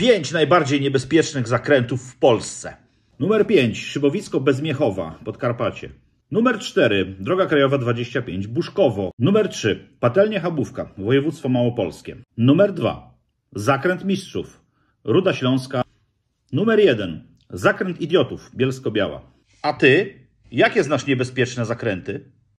5 najbardziej niebezpiecznych zakrętów w Polsce. Numer 5 Szybowisko Bezmiechowa, Podkarpacie. Numer 4 Droga Krajowa 25 Buszkowo. Numer 3 Patelnia Habówka, województwo małopolskie. Numer 2 Zakręt Mistrzów, Ruda Śląska. Numer 1 Zakręt Idiotów, Bielsko-Biała. A ty, jakie znasz niebezpieczne zakręty?